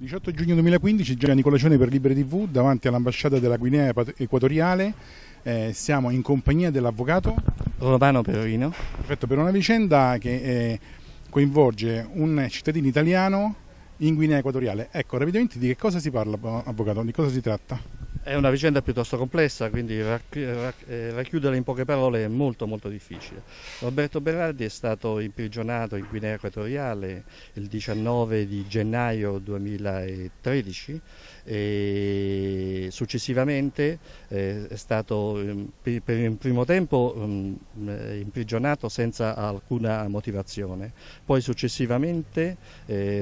18 giugno 2015 Gianni Nicolacione per Libre TV davanti all'ambasciata della Guinea Equatoriale. Eh, siamo in compagnia dell'avvocato Romano Perorino. Perfetto, per una vicenda che eh, coinvolge un cittadino italiano in Guinea Equatoriale. Ecco, rapidamente di che cosa si parla, avvocato? Di cosa si tratta? È una vicenda piuttosto complessa, quindi eh, racchiuderla in poche parole è molto molto difficile. Roberto Berardi è stato imprigionato in Guinea Equatoriale il 19 di gennaio 2013 e successivamente eh, è stato ehm, per un primo tempo ehm, eh, imprigionato senza alcuna motivazione. Poi successivamente,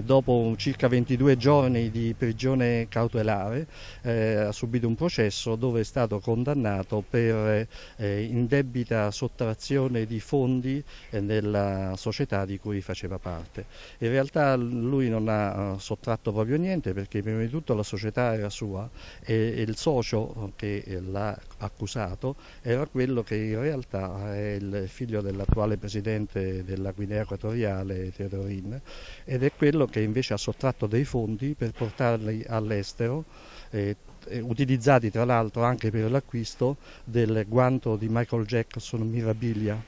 dopo circa 22 giorni di prigione cautelare, ha subito un processo dove è stato condannato per eh, indebita sottrazione di fondi eh, nella società di cui faceva parte. In realtà lui non ha uh, sottratto proprio niente perché prima di tutto la società era sua e, e il socio che eh, l'ha accusato era quello che in realtà è il figlio dell'attuale presidente della Guinea Equatoriale Teodorin ed è quello che invece ha sottratto dei fondi per portarli all'estero eh, eh, utilizzati tra l'altro anche per l'acquisto del guanto di Michael Jackson Mirabilia.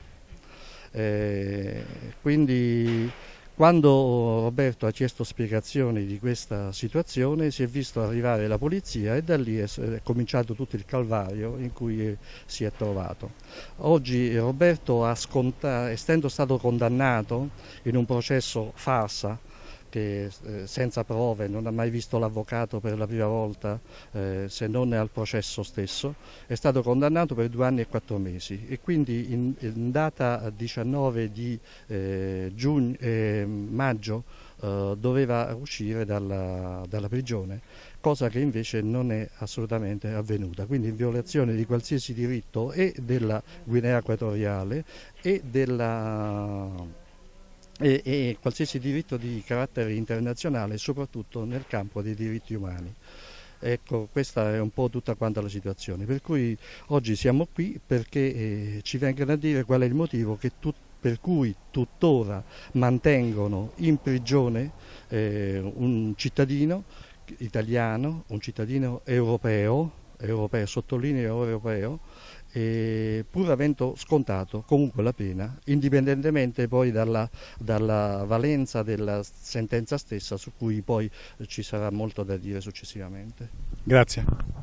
Eh, quindi quando Roberto ha chiesto spiegazioni di questa situazione si è visto arrivare la polizia e da lì è cominciato tutto il calvario in cui eh, si è trovato. Oggi Roberto, essendo stato condannato in un processo farsa, che eh, senza prove non ha mai visto l'avvocato per la prima volta eh, se non al processo stesso, è stato condannato per due anni e quattro mesi e quindi in, in data 19 di eh, giugno, eh, maggio eh, doveva uscire dalla, dalla prigione, cosa che invece non è assolutamente avvenuta, quindi in violazione di qualsiasi diritto e della Guinea Equatoriale e della e, e qualsiasi diritto di carattere internazionale, soprattutto nel campo dei diritti umani. Ecco, questa è un po' tutta quanta la situazione, per cui oggi siamo qui perché eh, ci vengano a dire qual è il motivo tut, per cui tuttora mantengono in prigione eh, un cittadino italiano, un cittadino europeo, europeo sottolineo europeo, eh, pur avendo scontato comunque la pena, indipendentemente poi dalla, dalla, valenza della sentenza stessa su cui poi ci sarà molto da dire successivamente. Grazie.